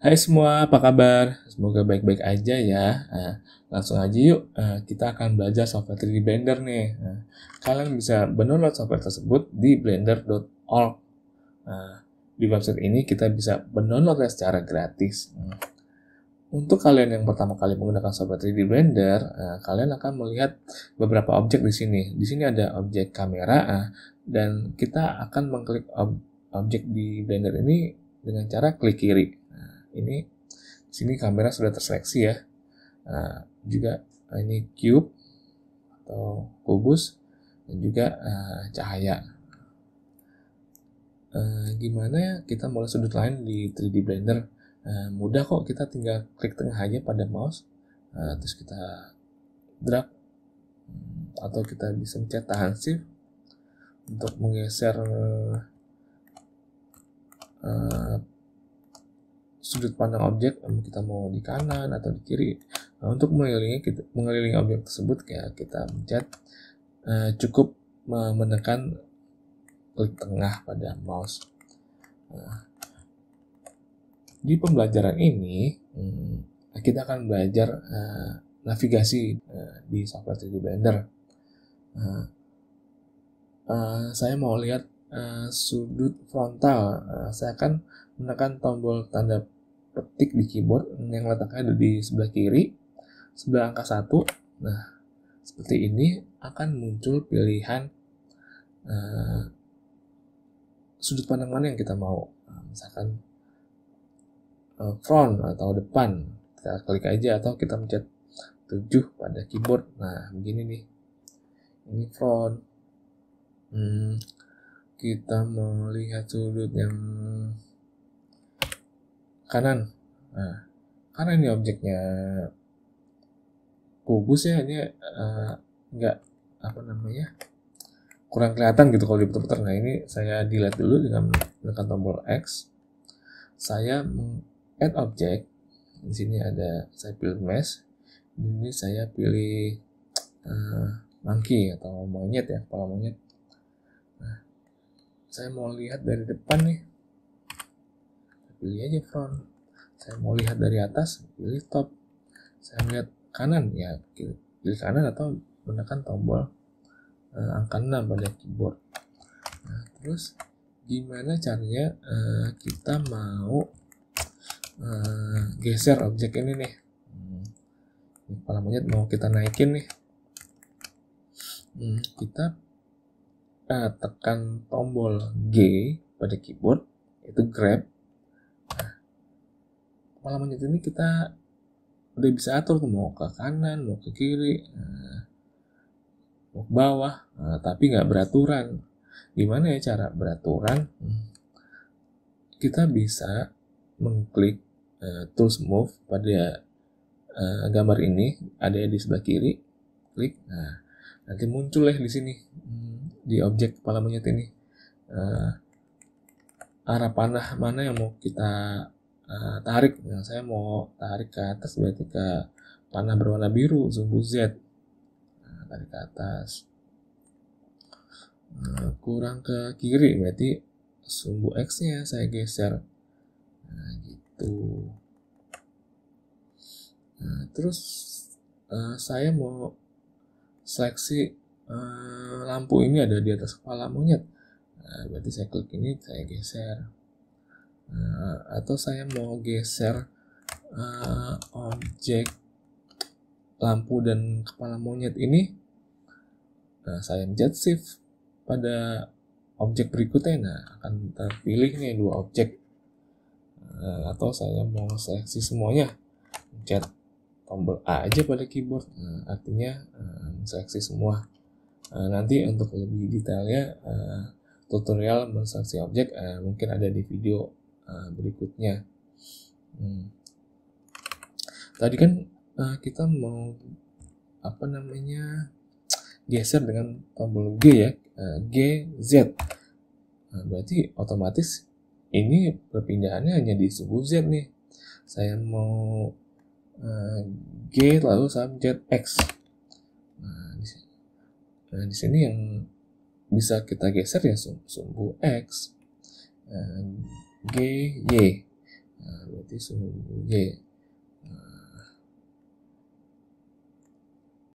Hai semua, apa kabar? Semoga baik-baik aja ya. Nah, langsung aja yuk, nah, kita akan belajar software 3D Blender nih. Nah, kalian bisa download software tersebut di blender.org. Nah, di website ini kita bisa mendownloadnya secara gratis. Hmm. untuk kalian yang pertama kali menggunakan software 3D Blender, nah, kalian akan melihat beberapa objek di sini. Di sini ada objek kamera, nah, dan kita akan mengklik ob objek di Blender ini dengan cara klik kiri ini sini kamera sudah terseleksi ya nah, juga eh, ini cube atau kubus dan juga uh, cahaya uh, gimana ya, kita mulai sudut lain di 3D Blender uh, mudah kok kita tinggal klik tengah aja pada mouse uh, terus kita drag hmm, atau kita bisa mencet tahan shift untuk menggeser uh, sudut pandang objek kita mau di kanan atau di kiri nah, untuk mengelilingi kita, mengelilingi objek tersebut ya kita pencet eh, cukup menekan klik tengah pada mouse nah, di pembelajaran ini hmm, kita akan belajar eh, navigasi eh, di software 3D Blender nah, eh, saya mau lihat Uh, sudut frontal. Uh, saya akan menekan tombol tanda petik di keyboard yang letaknya ada di sebelah kiri, sebelah angka 1. Nah, seperti ini akan muncul pilihan uh, sudut pandang mana yang kita mau. Nah, misalkan uh, front atau depan, kita klik aja atau kita mencet 7 pada keyboard. Nah, begini nih. Ini front. Hmm, kita melihat sudut yang kanan nah karena ini objeknya kubus ya ini eh, nggak uh, apa namanya kurang kelihatan gitu kalau diputar-putar nah ini saya delete dulu dengan menekan tombol X saya add object di sini ada saya pilih mesh ini saya pilih uh, monkey atau monyet ya kalau monyet nah, saya mau lihat dari depan nih pilih aja front saya mau lihat dari atas pilih top saya melihat kanan ya pilih kanan atau menekan tombol uh, angka 6 pada keyboard nah, terus gimana caranya uh, kita mau uh, geser objek ini nih hmm, kepala monyet mau kita naikin nih hmm, kita uh, tekan tombol G pada keyboard itu grab kepala monyet ini kita udah bisa atur tuh mau ke kanan mau ke kiri eh, mau ke bawah nah, tapi nggak beraturan gimana ya cara beraturan kita bisa mengklik uh, tools move pada uh, gambar ini ada di sebelah kiri klik nah nanti muncul ya di sini di objek kepala monyet ini uh, arah panah mana yang mau kita Nah, tarik nah, saya mau tarik ke atas berarti ke panah berwarna biru sumbu Z nah, tarik ke atas nah, kurang ke kiri berarti sumbu X nya saya geser nah gitu nah, terus uh, saya mau seleksi uh, lampu ini ada di atas kepala monyet nah, berarti saya klik ini saya geser Eh, atau saya mau geser uh, objek lampu dan kepala monyet ini nah saya mencet shift pada objek berikutnya nah akan terpilih nih dua objek nah, atau saya mau seleksi semuanya mencet tombol A aja pada keyboard nah, artinya uh, seleksi semua nah, nanti untuk lebih detailnya uh, tutorial menseleksi objek uh, mungkin ada di video uh, berikutnya. Hmm. Tadi kan uh, kita mau apa namanya geser dengan tombol G ya, uh, G Z. Nah, berarti otomatis ini perpindahannya hanya di suku Z nih. Saya mau uh, G lalu subjek X. Nah, nah, di sini, yang bisa kita geser ya sumbu X. cái gì à, tiết gì